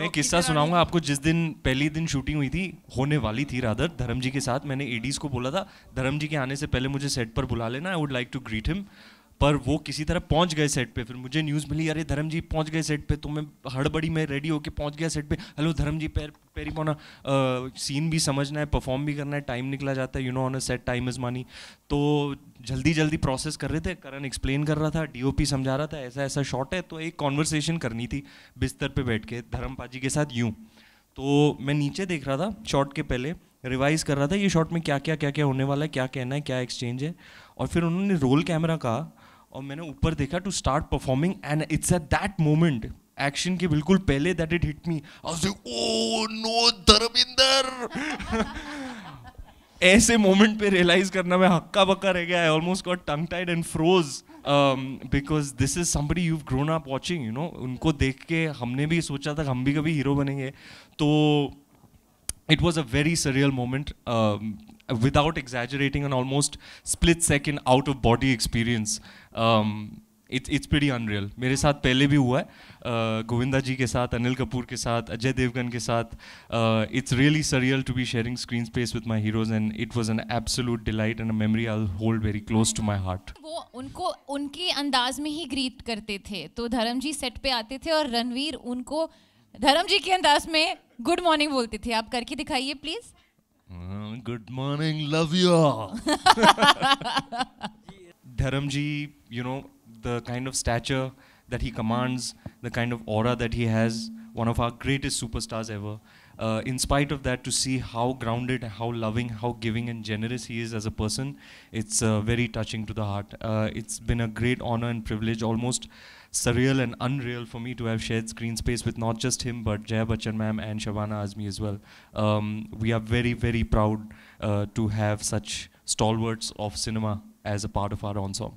मैं किस्सा सुनाऊंगा आपको जिस दिन पहली दिन शूटिंग हुई थी होने वाली थी राधर धर्म जी के साथ मैंने एडीज को बोला था धर्म जी के आने से पहले मुझे सेट पर बुला लेना I would like to greet him पर वो किसी तरह पहुंच गए सेट पे फिर मुझे न्यूज़ मिली अरे धर्म जी पहुंच गए सेट पे तो मैं हड़बड़ी में रेडी होके पहुंच गया सेट पे हेलो धर्म जी पैर पैरी पौना सीन भी समझना है परफॉर्म भी करना है टाइम निकला जाता है you know on a set time is money तो जल्दी जल्दी प्रोसेस कर रहे थे करण एक्सप्लेन कर रहा था डीओपी समझा रहा था ऐसा ऐसा शॉट है तो एक कॉन्वर्सेशन करनी थी बिस्तर पर बैठ के धर्म पाजी के साथ यूँ तो मैं नीचे देख रहा था शॉट के पहले रिवाइज कर रहा था ये शॉट में क्या क्या क्या क्या होने वाला है क्या कहना है क्या एक्सचेंज है और फिर उन्होंने रोल कैमरा कहा और मैंने ऊपर देखा to start performing and it's at that moment action के बिल्कुल पहले that it hit me oh no Dharmendra ऐसे मोमेंट पे रियलाइज करना मैं हक्का बक्का रह गया I almost got tongue tied and froze because this is somebody you grown up watching you know उनको देख के हमने भी सोचा था हम भी कभी हीरो बनेंगे तो it was a very surreal moment without exaggerating, an almost split second out of body experience. Um, it's it's pretty unreal मेरे साथ पहले भी हुआ है uh, गोविंदा जी के साथ अनिल कपूर के साथ अजय देवगन के साथ it's really surreal to be sharing screen space with my heroes and it was an absolute delight and a I hold very close to my heart वो उनको उनके अंदाज में ही ग्रीट करते थे तो धर्म जी सेट पे आते थे और रणवीर उनको धर्म जी के अंदाज में गुड मॉर्निंग बोलते थे आप करके दिखाइए please Uh, good morning, love you all. Dharamji, you know, the kind of stature that he commands, the kind of aura that he has, one of our greatest superstars ever uh, in spite of that, to see how grounded, how loving, how giving and generous he is as a person, it's uh, very touching to the heart. Uh, it's been a great honor and privilege, almost surreal and unreal for me to have shared screen space with not just him, but Jaya Bachchan ma'am and Shabana Azmi as well. Um, we are very, very proud uh, to have such stalwarts of cinema as a part of our ensemble.